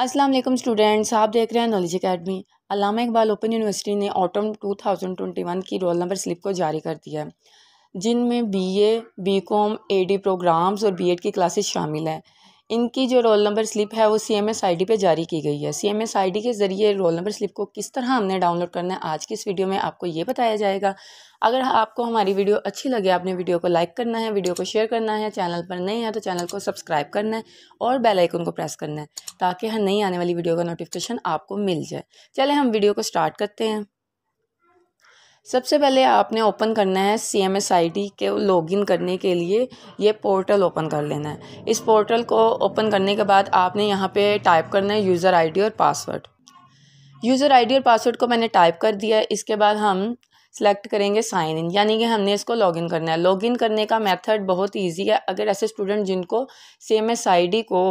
अस्सलाम वालेकुम स्टूडेंट्स आप देख रहे हैं knowledge academy Allama Iqbal open university ने ऑटम 2021 की रोल नंबर स्लिप को जारी कर दिया है जिनमें बीए, बीकॉम, एडी प्रोग्राम्स और बीएड की क्लासेस शामिल हैं इनकी जो रोल नंबर स्लिप है वो C M S I D पर जारी की गई है C M S I D के ज़रिए रोल नंबर स्लिप को किस तरह हमने डाउनलोड करना है आज की इस वीडियो में आपको ये बताया जाएगा अगर आपको हमारी वीडियो अच्छी लगे आपने वीडियो को लाइक करना है वीडियो को शेयर करना है चैनल पर नए हैं तो चैनल को सब्सक्राइब करना है और बेल आइकन को प्रेस करना है ताकि हर नई आने वाली वीडियो का नोटिफिकेशन आपको मिल जाए चले हम वीडियो को स्टार्ट करते हैं सबसे पहले आपने ओपन करना है C M S I D के लॉगिन करने के लिए ये पोर्टल ओपन कर लेना है इस पोर्टल को ओपन करने के बाद आपने यहाँ पे टाइप करना है यूज़र आईडी और पासवर्ड यूज़र आईडी और पासवर्ड को मैंने टाइप कर दिया इसके बाद हम सेलेक्ट करेंगे साइन इन यानी कि हमने इसको लॉगिन करना है लॉगिन करने का मेथड बहुत इजी है अगर ऐसे स्टूडेंट जिनको C M S I D को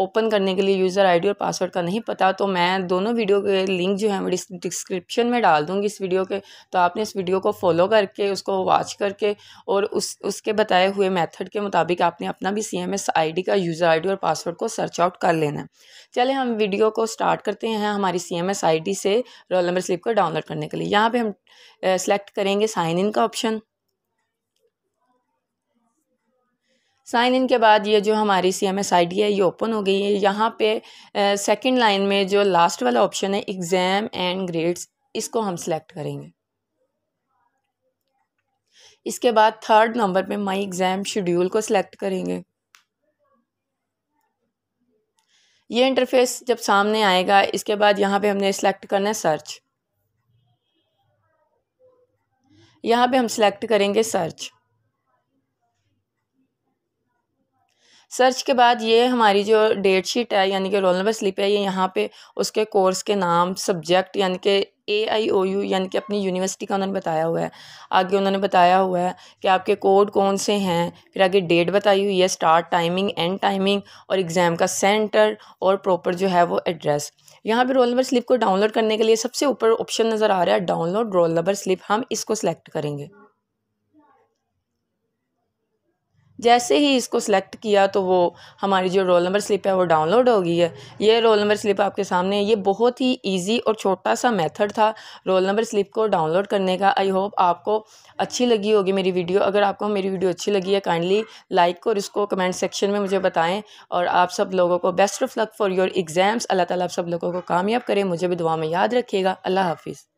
ओपन करने के लिए यूज़र आईडी और पासवर्ड का नहीं पता तो मैं दोनों वीडियो के लिंक जो है मैं डिस्क्रिप्शन में डाल दूँगी इस वीडियो के तो आपने इस वीडियो को फॉलो करके उसको वॉच करके और उस उसके बताए हुए मेथड के मुताबिक आपने अपना भी C M S I D का यूज़र आई डी और पासवर्ड को सर्च आउट कर लेना है चले हम वीडियो को स्टार्ट करते हैं हमारी C M S I D से रोल नंबर स्लिप को डाउनलोड करने के लिए यहाँ पर हम सेलेक्ट करेंगे साइन इन का ऑप्शन साइन इन के बाद ये जो हमारी C M S I D है ये ओपन हो गई है यहाँ पे सेकंड लाइन में जो लास्ट वाला ऑप्शन है एग्ज़ाम एंड ग्रेड्स इसको हम सेलेक्ट करेंगे इसके बाद थर्ड नंबर पे माई एग्ज़ाम शेड्यूल को सिलेक्ट करेंगे ये इंटरफेस जब सामने आएगा इसके बाद यहाँ पे हमने सेलेक्ट करना है सर्च यहाँ पे हम सेलेक्ट करेंगे सर्च सर्च के बाद ये हमारी जो डेट शीट है यानी कि रोल नंबर स्लिप है ये यहाँ पे उसके कोर्स के नाम सब्जेक्ट यानी कि ए आई ओ यू यानी कि अपनी यूनिवर्सिटी का उन्होंने बताया हुआ है आगे उन्होंने बताया हुआ है कि आपके कोड कौन से हैं फिर आगे डेट बताई हुई है स्टार्ट टाइमिंग एंड टाइमिंग और एग्ज़ाम का सेंटर और प्रॉपर जो है वो एड्रेस यहाँ पे रोल नंबर स्लिप को डाउनलोड करने के लिए सबसे ऊपर ऑप्शन नज़र आ रहा है डाउनलोड रोल नंबर स्लिप हम इसको सेलेक्ट करेंगे जैसे ही इसको सिलेक्ट किया तो वो हमारी जो रोल नंबर स्लिप है वो डाउनलोड हो गई है ये रोल नंबर स्लिप आपके सामने ये बहुत ही ईजी और छोटा सा मेथड था रोल नंबर स्लिप को डाउनलोड करने का आई होप आपको अच्छी लगी होगी मेरी वीडियो अगर आपको मेरी वीडियो अच्छी लगी है काइंडली लाइक और इसको कमेंट सेक्शन में मुझे बताएं और आप सब लोगों को best of luck for your exams अल्लाह ताली आप सब लोगों को कामयाब करें मुझे भी दुआ में याद रखिएगा अल्लाह हाफिज़